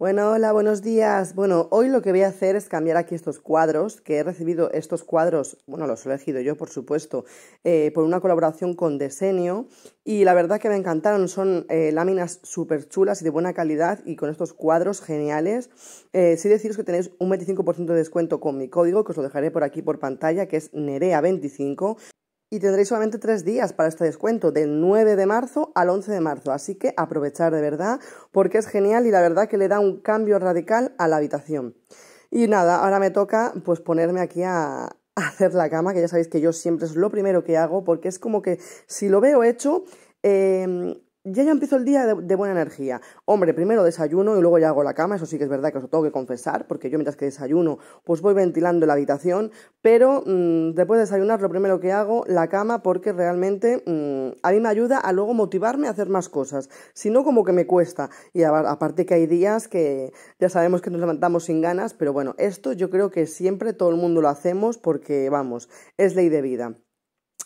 Bueno, hola, buenos días. Bueno, hoy lo que voy a hacer es cambiar aquí estos cuadros, que he recibido estos cuadros, bueno, los he elegido yo, por supuesto, eh, por una colaboración con Desenio, y la verdad que me encantaron, son eh, láminas súper chulas y de buena calidad, y con estos cuadros geniales. Eh, sí deciros que tenéis un 25% de descuento con mi código, que os lo dejaré por aquí por pantalla, que es NEREA25, y tendréis solamente tres días para este descuento, del 9 de marzo al 11 de marzo. Así que aprovechar de verdad, porque es genial y la verdad que le da un cambio radical a la habitación. Y nada, ahora me toca pues ponerme aquí a, hacer la cama, que ya sabéis que yo siempre es lo primero que hago, porque es como que si lo veo hecho, eh, ya, ya empiezo el día de, buena energía. Hombre, primero desayuno y luego ya hago la cama, eso sí que es verdad que os lo tengo que confesar, porque yo mientras que desayuno, pues voy ventilando la habitación, pero mm, después de desayunar lo primero que hago, la cama, porque realmente mm, a mí me ayuda a luego motivarme a hacer más cosas, si no como que me cuesta. Y aparte que hay días que ya sabemos que nos levantamos sin ganas, pero bueno, esto yo creo que siempre todo el mundo lo hacemos porque, vamos, es ley de vida.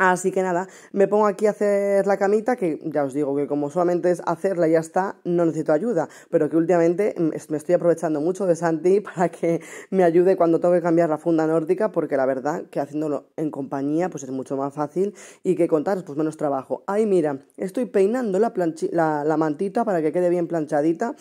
Así que nada, me pongo aquí a hacer la camita, que ya os digo que como solamente es hacerla y ya está, no necesito ayuda, pero que últimamente mm, me estoy aprovechando mucho de Santi para que me ayude cuando tengo que cambiar la funda nórdica, porque la verdad que haciéndolo en compañía pues es mucho más fácil y que contaros pues menos trabajo. Ahí mira, estoy peinando la mantita para que quede bien planchadita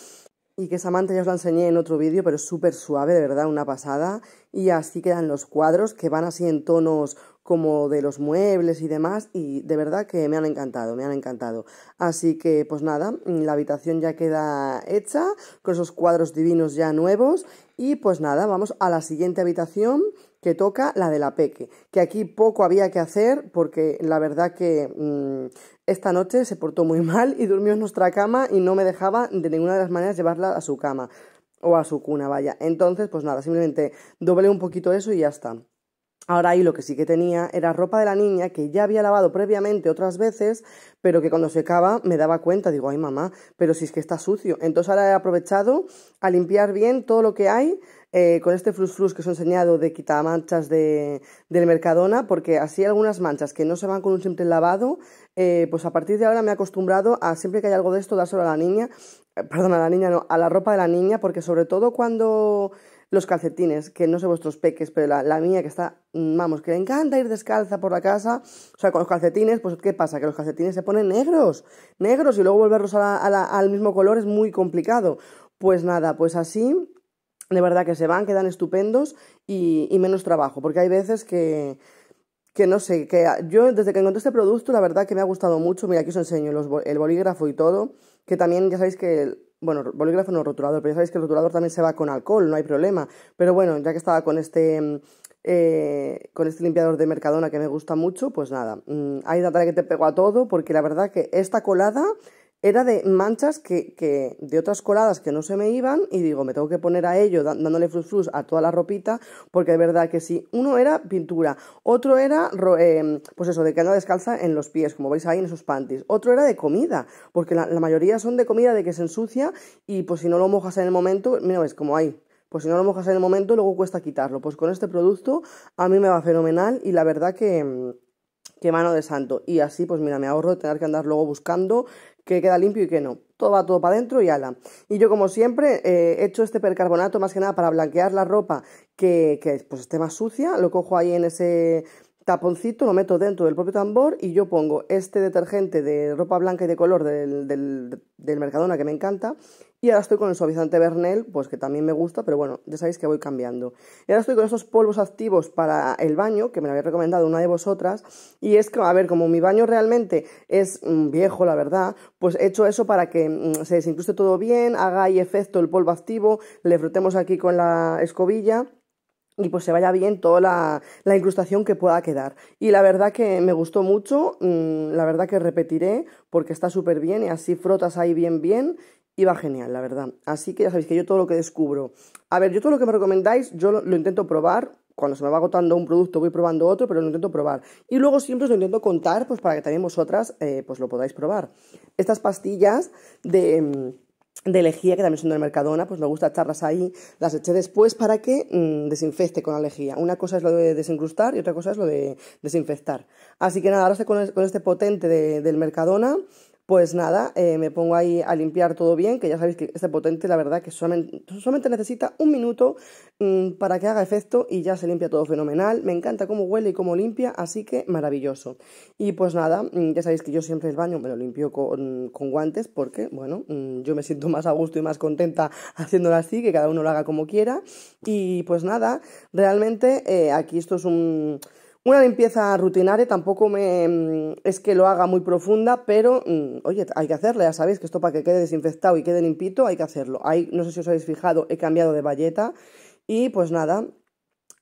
y que manta ya os la enseñé en otro vídeo, pero es súper suave, de verdad, una pasada. Y así quedan los cuadros, que van así en tonos como de los muebles y demás, y de verdad que me han encantado, me han encantado. Así que pues nada, mm, la habitación ya queda hecha, con esos cuadros divinos ya nuevos, y pues nada, vamos a la siguiente habitación, que toca la de la Peque, que aquí poco había que hacer porque la verdad que mm, esta noche se portó muy mal y durmió en nuestra cama y no me dejaba de ninguna de las maneras llevarla a su cama o a su cuna, vaya. Entonces, pues nada, simplemente doble un poquito eso y ya está. Ahora ahí lo que sí que tenía era ropa de la niña que ya había lavado previamente otras veces, pero que cuando secaba me daba cuenta, digo, ay mamá, pero si es que está sucio. Entonces ahora he aprovechado a limpiar bien todo lo que hay eh, con este flus flus que os he enseñado de quitamanchas de, del Mercadona, porque así algunas manchas que no se van con un simple lavado, eh, pues a partir de ahora me he acostumbrado a siempre que hay algo de esto dárselo a la niña, eh, perdón, a la niña no, a la ropa de la niña, porque sobre todo cuando los calcetines, que no sé vuestros peques, pero la, niña que está, vamos, que le encanta ir descalza por la casa, o sea, con los calcetines, pues ¿qué pasa? Que los calcetines se ponen negros, negros, y luego volverlos al mismo color es muy complicado. Pues nada, pues así de verdad que se van, quedan estupendos y, menos trabajo, porque hay veces que, que no sé, que yo desde que encontré este producto, la verdad que me ha gustado mucho. Mira, aquí os enseño el bolígrafo y todo, que también ya sabéis que, el, bueno, bolígrafo no rotulador, pero ya sabéis que el rotulador también se va con alcohol, no hay problema. Pero bueno, ya que estaba con este, eh, con este limpiador de Mercadona que me gusta mucho, pues nada, hay mm, ahí tarea que te pego a todo, porque la verdad que esta colada era de manchas que, de otras coladas que no se me iban y digo, me tengo que poner a ello dándole flus a toda la ropita porque es verdad que sí, uno era pintura, otro era eh, pues eso, de que anda descalza en los pies, como veis ahí en esos panties, otro era de comida, porque la, mayoría son de comida de que se ensucia y pues si no lo mojas en el momento, mira ves como hay, pues si no lo mojas en el momento luego cuesta quitarlo, pues con este producto a mí me va fenomenal y la verdad que mm, ¡Qué mano de santo. Y así, pues mira, me ahorro de tener que andar luego buscando que queda limpio y que no. Todo va todo para adentro y ala. Y yo, como siempre, eh, he hecho este percarbonato más que nada para blanquear la ropa que, que pues, esté más sucia. Lo cojo ahí en ese taponcito, lo meto dentro del propio tambor y yo pongo este detergente de ropa blanca y de color del, del Mercadona que me encanta y ahora estoy con el suavizante Bernel, pues que también me gusta, pero bueno, ya sabéis que voy cambiando. Y ahora estoy con esos polvos activos para el baño, que me lo había recomendado una de vosotras. Y es que, a ver, como mi baño realmente es mm, viejo, la verdad, pues he hecho eso para que mm, se desincruste todo bien, haga ahí efecto el polvo activo, le frotemos aquí con la escobilla y pues se vaya bien toda la, la, incrustación que pueda quedar. Y la verdad que me gustó mucho, mm, la verdad que repetiré porque está súper bien y así frotas ahí bien bien y va genial, la verdad. Así que ya sabéis que yo todo lo que descubro. A ver, yo todo lo que me recomendáis, yo lo, intento probar. Cuando se me va agotando un producto, voy probando otro, pero lo intento probar. Y luego siempre os lo intento contar, pues para que también vosotras eh, pues lo podáis probar. Estas pastillas de mm, de lejía, que también son del Mercadona, pues me gusta echarlas ahí, las eché después para que mm, desinfecte con la lejía. Una cosa es lo de desincrustar y otra cosa es lo de desinfectar. Así que nada, ahora con, este potente del Mercadona pues nada, eh, me pongo ahí a limpiar todo bien, que ya sabéis que este potente, la verdad, que solamente, necesita un minuto mm, para que haga efecto y ya se limpia todo fenomenal. Me encanta cómo huele y cómo limpia, así que maravilloso. Y pues nada, mm, ya sabéis que yo siempre el baño me lo limpio con, guantes porque, bueno, mm, yo me siento más a gusto y más contenta haciéndolo así, que cada uno lo haga como quiera. Y pues nada, realmente eh, aquí esto es un una limpieza rutinaria tampoco mm, es que lo haga muy profunda, pero mm, oye, hay que hacerla, ya sabéis que esto para que quede desinfectado y quede limpito hay que hacerlo. Hay, no sé si os habéis fijado, he cambiado de valleta y pues nada,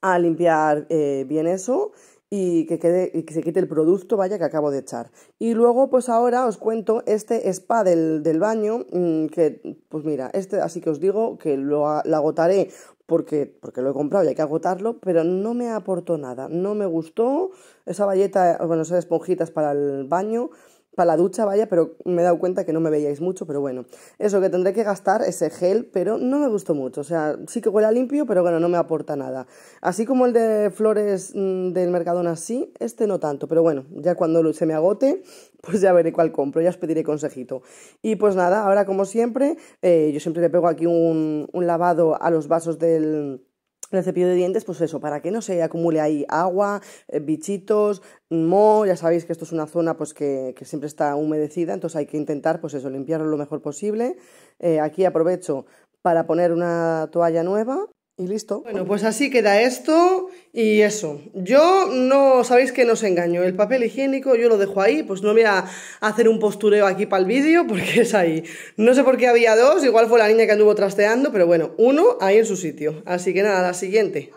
a limpiar eh, bien eso y que, quede, y que se quite el producto, vaya, que acabo de echar. Y luego, pues ahora os cuento este spa del, baño, mm, que, pues mira, este así que os digo que lo, agotaré porque, porque lo he comprado y hay que agotarlo, pero no me aportó nada, no me gustó esa valleta, bueno, esas esponjitas para el baño, para la ducha, vaya, pero me he dado cuenta que no me veíais mucho, pero bueno. Eso, que tendré que gastar ese gel, pero no me gustó mucho. O sea, sí que huele limpio, pero bueno, no me aporta nada. Así como el de flores mm, del Mercadona, sí, este no tanto. Pero bueno, ya cuando se me agote, pues ya veré cuál compro, ya os pediré consejito. Y pues nada, ahora como siempre, eh, yo siempre le pego aquí un lavado a los vasos del el cepillo de dientes, pues eso, para que no se acumule ahí agua, eh, bichitos, moho, ya sabéis que esto es una zona pues que, siempre está humedecida, entonces hay que intentar pues eso, limpiarlo lo mejor posible. Eh, aquí aprovecho para poner una toalla nueva y listo. Bueno, pues así queda esto y eso. Yo no, sabéis que no os engaño, el papel higiénico yo lo dejo ahí, pues no voy a hacer un postureo aquí para el vídeo porque es ahí. No sé por qué había dos, igual fue la niña que anduvo trasteando, pero bueno, uno ahí en su sitio. Así que nada, la siguiente.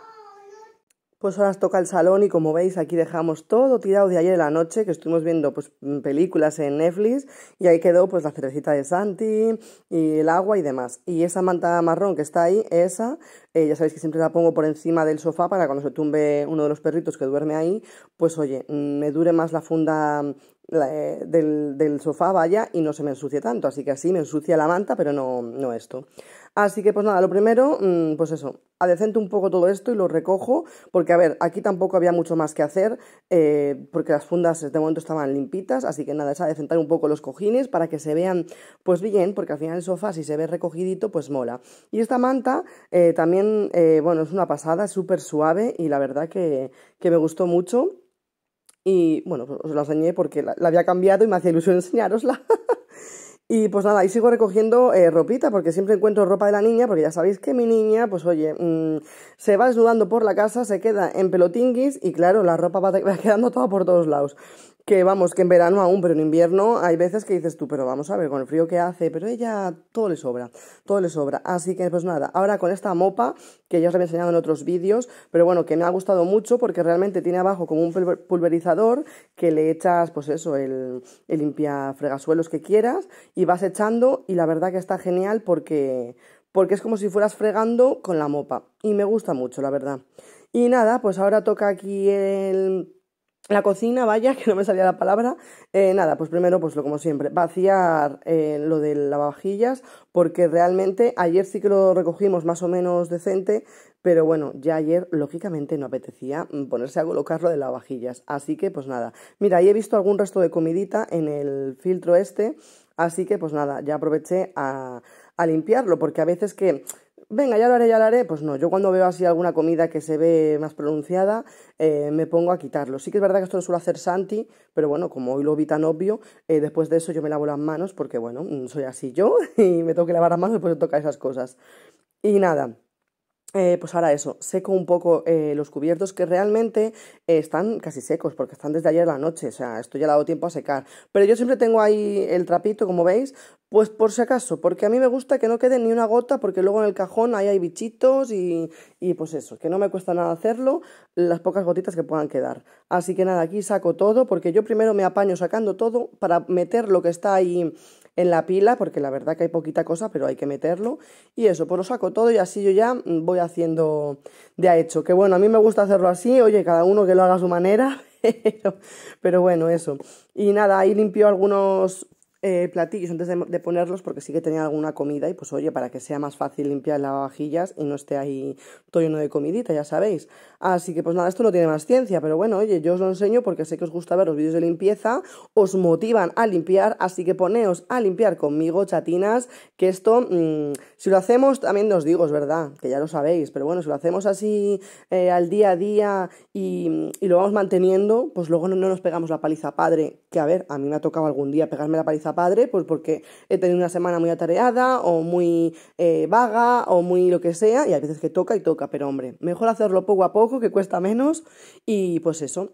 Pues ahora toca el salón y como veis aquí dejamos todo tirado de ayer de la noche que estuvimos viendo pues mm, películas en Netflix y ahí quedó pues la cervecita de Santi y el agua y demás. Y esa manta marrón que está ahí, esa, eh, ya sabéis que siempre la pongo por encima del sofá para cuando se tumbe uno de los perritos que duerme ahí, pues oye, mm, me dure más la funda mm, eh, del, sofá vaya y no se me ensucie tanto, así que así me ensucia la manta, pero no, no esto. Así que pues nada, lo primero, mm, pues eso, adecento un poco todo esto y lo recojo, porque a ver, aquí tampoco había mucho más que hacer, eh, porque las fundas de momento estaban limpitas, así que nada, es adecentar un poco los cojines para que se vean pues bien, porque al final el sofá si se ve recogidito pues mola. Y esta manta eh, también, eh, bueno, es una pasada, es súper suave y la verdad que, me gustó mucho. Y bueno, pues, os la enseñé porque la, la había cambiado y me hacía ilusión enseñárosla. Y pues nada, ahí sigo recogiendo eh, ropita, porque siempre encuentro ropa de la niña, porque ya sabéis que mi niña, pues oye, mm, se va desnudando por la casa, se queda en pelotinguis y claro, la ropa va quedando toda por todos lados que vamos, que en verano aún, pero en invierno hay veces que dices tú, pero vamos a ver, con el frío que hace, pero ella todo le sobra, todo le sobra. Así que pues nada, ahora con esta mopa, que ya os había enseñado en otros vídeos, pero bueno, que me ha gustado mucho porque realmente tiene abajo como un pulverizador que le echas, pues eso, el, el limpia fregasuelos que quieras y vas echando y la verdad que está genial porque, porque es como si fueras fregando con la mopa y me gusta mucho, la verdad. Y nada, pues ahora toca aquí el la cocina, vaya, que no me salía la palabra. Eh, nada, pues primero, pues lo como siempre, vaciar eh, lo de lavavajillas, porque realmente ayer sí que lo recogimos más o menos decente, pero bueno, ya ayer lógicamente no apetecía mm, ponerse a colocarlo de lavavajillas. Así que pues nada, mira, ahí he visto algún resto de comidita en el filtro este, así que pues nada, ya aproveché a limpiarlo, porque a veces que venga, ya lo haré, ya lo haré, pues no, yo cuando veo así alguna comida que se ve más pronunciada, eh, me pongo a quitarlo. Sí que es verdad que esto lo suele hacer Santi, pero bueno, como hoy lo vi tan obvio, eh, después de eso yo me lavo las manos porque bueno, mm, soy así yo y me tengo que lavar las manos después de tocar esas cosas. Y nada, eh, pues ahora eso, seco un poco eh, los cubiertos que realmente eh, están casi secos porque están desde ayer la noche, o sea, esto ya le ha dado tiempo a secar. Pero yo siempre tengo ahí el trapito, como veis, pues por si acaso, porque a mí me gusta que no quede ni una gota porque luego en el cajón ahí hay bichitos y, y pues eso, que no me cuesta nada hacerlo, las pocas gotitas que puedan quedar. Así que nada, aquí saco todo porque yo primero me apaño sacando todo para meter lo que está ahí en la pila, porque la verdad que hay poquita cosa, pero hay que meterlo. Y eso, pues lo saco todo y así yo ya mm, voy haciendo de a hecho. Que bueno, a mí me gusta hacerlo así, oye, cada uno que lo haga a su manera, pero, pero bueno, eso. Y nada, ahí limpio algunos eh, platillos antes de, ponerlos porque sí que tenía alguna comida y pues oye, para que sea más fácil limpiar las vajillas y no esté ahí todo lleno de comidita, ya sabéis. Así que pues nada, esto no tiene más ciencia, pero bueno, oye, yo os lo enseño porque sé que os gusta ver los vídeos de limpieza, os motivan a limpiar, así que poneos a limpiar conmigo, chatinas, que esto, mm, si lo hacemos, también os digo, es verdad, que ya lo sabéis, pero bueno, si lo hacemos así eh, al día a día y, lo vamos manteniendo, pues luego no, no nos pegamos la paliza padre, que a ver, a mí me ha tocado algún día pegarme la paliza padre, pues porque he tenido una semana muy atareada o muy eh, vaga o muy lo que sea, y hay veces que toca y toca, pero hombre, mejor hacerlo poco a poco, que cuesta menos, y pues eso.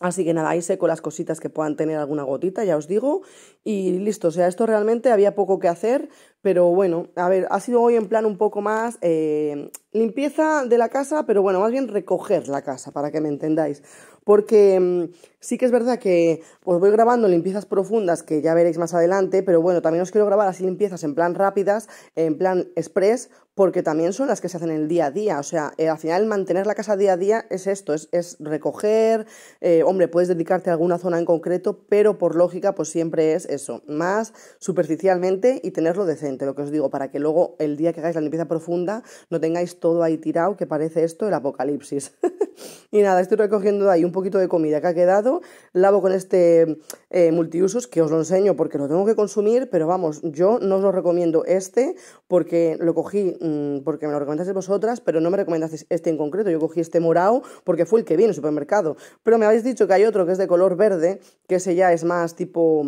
Así que nada, ahí seco las cositas que puedan tener alguna gotita, ya os digo, y listo, o sea, esto realmente había poco que hacer, pero bueno, a ver, ha sido hoy en plan un poco más eh, limpieza de la casa, pero bueno, más bien recoger la casa, para que me entendáis. Porque mm, sí que es verdad que os voy grabando limpiezas profundas que ya veréis más adelante, pero bueno, también os quiero grabar así limpiezas en plan rápidas, en plan express, porque también son las que se hacen el día a día. O sea, eh, al final mantener la casa día a día es esto, es, recoger, eh, hombre, puedes dedicarte a alguna zona en concreto, pero por lógica pues siempre es eso, más superficialmente y tenerlo decente lo que os digo, para que luego el día que hagáis la limpieza profunda no tengáis todo ahí tirado, que parece esto el apocalipsis. y nada, estoy recogiendo ahí un poquito de comida que ha quedado, lavo con este eh, multiusos, que os lo enseño porque lo tengo que consumir, pero vamos, yo no os lo recomiendo este porque lo cogí mm, porque me lo recomendasteis vosotras, pero no me recomendasteis este en concreto, yo cogí este morado porque fue el que vi en el supermercado, pero me habéis dicho que hay otro que es de color verde, que ese ya es más tipo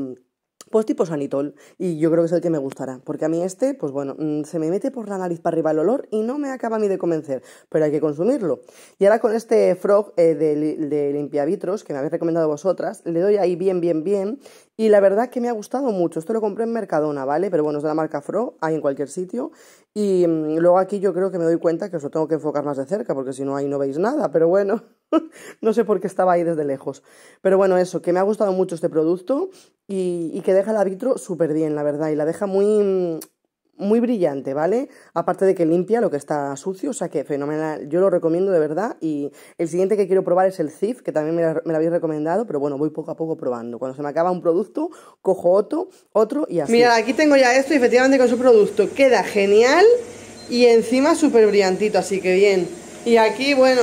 pues tipo sanitol. Y yo creo que es el que me gustará. Porque a mí este, pues bueno, mm, se me mete por la nariz para arriba el olor y no me acaba a mí de convencer. Pero hay que consumirlo. Y ahora con este frog eh, de, de limpiavitros que me habéis recomendado vosotras, le doy ahí bien, bien, bien. Y la verdad que me ha gustado mucho. Esto lo compré en Mercadona, ¿vale? Pero bueno, es de la marca Fro, hay en cualquier sitio. Y mm, luego aquí yo creo que me doy cuenta que os lo tengo que enfocar más de cerca, porque si no ahí no veis nada. Pero bueno, no sé por qué estaba ahí desde lejos. Pero bueno, eso, que me ha gustado mucho este producto y, que deja el vitro súper bien, la verdad. Y la deja muy, mm, muy brillante, ¿vale? Aparte de que limpia lo que está sucio, o sea que fenomenal. Yo lo recomiendo de verdad. Y el siguiente que quiero probar es el CIF, que también me, lo habéis recomendado, pero bueno, voy poco a poco probando. Cuando se me acaba un producto, cojo otro, otro y así. Mira, aquí tengo ya esto y efectivamente con su producto queda genial y encima súper brillantito, así que bien. Y aquí, bueno,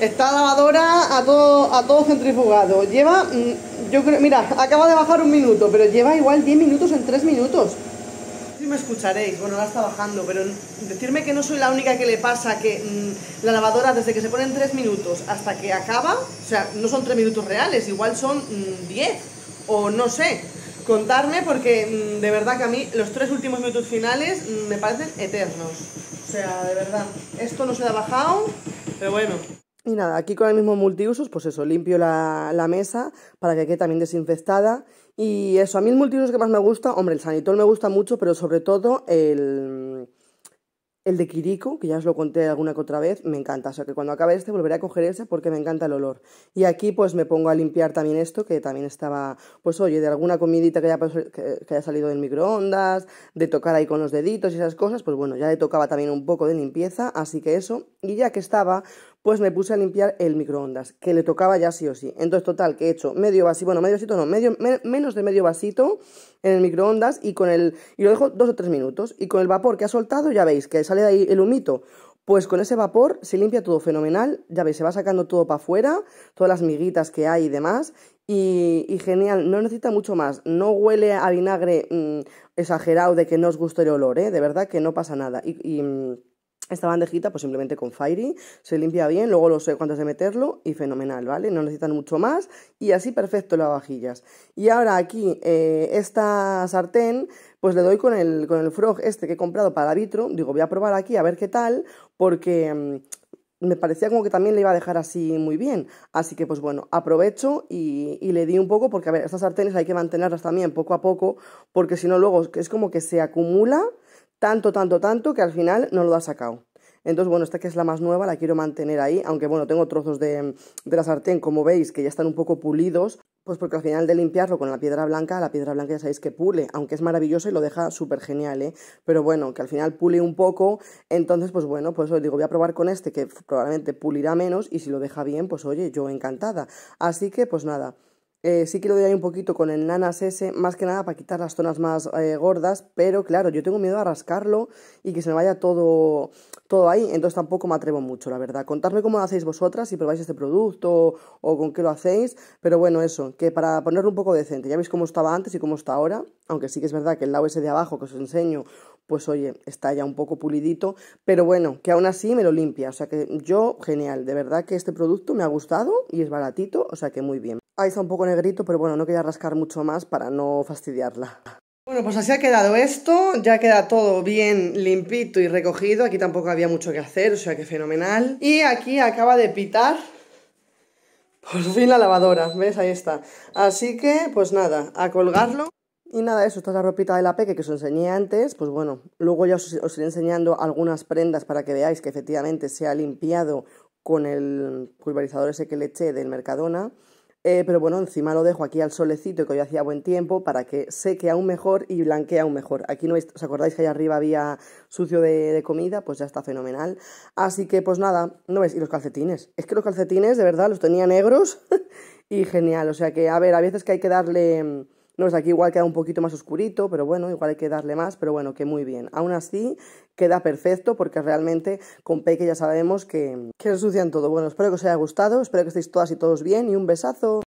está lavadora a todo, a todo centrifugado. Lleva, mm, yo creo, mira, acaba de bajar un minuto, pero lleva igual 10 minutos en 3 minutos si me escucharéis, bueno, ahora está bajando, pero decirme que no soy la única que le pasa que mm, la lavadora desde que se ponen tres minutos hasta que acaba, o sea, no son tres minutos reales, igual son 10 mm, diez, o no sé, contarme porque mm, de verdad que a mí los tres últimos minutos finales me parecen eternos. O sea, de verdad, esto no se ha bajado, pero bueno. Y nada, aquí con el mismo multiusos, pues eso, limpio la, la mesa para que quede también desinfectada y eso, a mí el multiuso que más me gusta, hombre, el sanitol me gusta mucho, pero sobre todo el, el de quirico que ya os lo conté alguna que otra vez, me encanta. O sea que cuando acabe este volveré a coger ese porque me encanta el olor. Y aquí pues me pongo a limpiar también esto, que también estaba, pues oye, de alguna comidita que haya, que haya salido del microondas, de tocar ahí con los deditos y esas cosas, pues bueno, ya le tocaba también un poco de limpieza, así que eso. Y ya que estaba, pues me puse a limpiar el microondas, que le tocaba ya sí o sí. Entonces, total, que he hecho medio vasito, bueno, medio vasito no, medio, menos de medio vasito en el microondas y con el. Y lo dejo dos o tres minutos. Y con el vapor que ha soltado, ya veis que sale de ahí el humito. Pues con ese vapor se limpia todo fenomenal, ya veis, se va sacando todo para afuera, todas las miguitas que hay y demás, y, genial, no necesita mucho más, no huele a vinagre mm, exagerado de que no os guste el olor, ¿eh? de verdad que no pasa nada. y mm, esta bandejita, pues simplemente con Fairy, se limpia bien, luego lo sé es de meterlo y fenomenal, ¿vale? No necesitan mucho más y así perfecto las vajillas. Y ahora aquí, eh, esta sartén, pues le doy con el, con el frog este que he comprado para vitro, digo, voy a probar aquí a ver qué tal, porque mm, me parecía como que también le iba a dejar así muy bien. Así que, pues bueno, aprovecho y, y le di un poco, porque a ver, estas sartenes hay que mantenerlas también poco a poco, porque si no luego es como que se acumula tanto, tanto, tanto que al final no lo ha sacado. Entonces, bueno, esta que es la más nueva la quiero mantener ahí, aunque bueno, tengo trozos de, la sartén, como veis, que ya están un poco pulidos, pues porque al final de limpiarlo con la piedra blanca, la piedra blanca ya sabéis que pule, aunque es maravillosa y lo deja súper genial, ¿eh? Pero bueno, que al final pule un poco, entonces pues bueno, pues os digo, voy a probar con este que probablemente pulirá menos y si lo deja bien, pues oye, yo encantada. Así que pues nada. Eh, sí quiero ahí un poquito con el nanas ese, más que nada para quitar las zonas más eh, gordas, pero claro, yo tengo miedo a rascarlo y que se me vaya todo, todo ahí, entonces tampoco me atrevo mucho, la verdad. Contadme cómo lo hacéis vosotras, si probáis este producto o, o con qué lo hacéis, pero bueno, eso, que para ponerlo un poco decente, ya veis cómo estaba antes y cómo está ahora, aunque sí que es verdad que el lado ese de abajo que os enseño pues oye, está ya un poco pulidito, pero bueno, que aún así me lo limpia, o sea que yo, genial, de verdad que este producto me ha gustado y es baratito, o sea que muy bien. Ahí un poco negrito, pero bueno, no quería rascar mucho más para no fastidiarla. Bueno, pues así ha quedado esto, ya queda todo bien limpito y recogido, aquí tampoco había mucho que hacer, o sea que fenomenal. Y aquí acaba de pitar por fin la lavadora, ¿ves? Ahí está. Así que, pues nada, a colgarlo. Y nada, eso, esta es la ropita de la Peque que os enseñé antes, pues bueno, luego ya os, os iré enseñando algunas prendas para que veáis que efectivamente se ha limpiado con el pulverizador ese que le eché del Mercadona. Eh, pero bueno, encima lo dejo aquí al solecito que hoy hacía buen tiempo para que seque aún mejor y blanquee aún mejor. Aquí no os acordáis que allá arriba había sucio de, de, comida, pues ya está fenomenal. Así que pues nada, no ves, y los calcetines. Es que los calcetines de verdad los tenía negros y genial. O sea que a ver, a veces que hay que darle mm, no, aquí igual queda un poquito más oscurito, pero bueno, igual hay que darle más, pero bueno, que muy bien. Aún así, queda perfecto porque realmente con Peque ya sabemos que, que ensucian todo. Bueno, espero que os haya gustado, espero que estéis todas y todos bien y un besazo.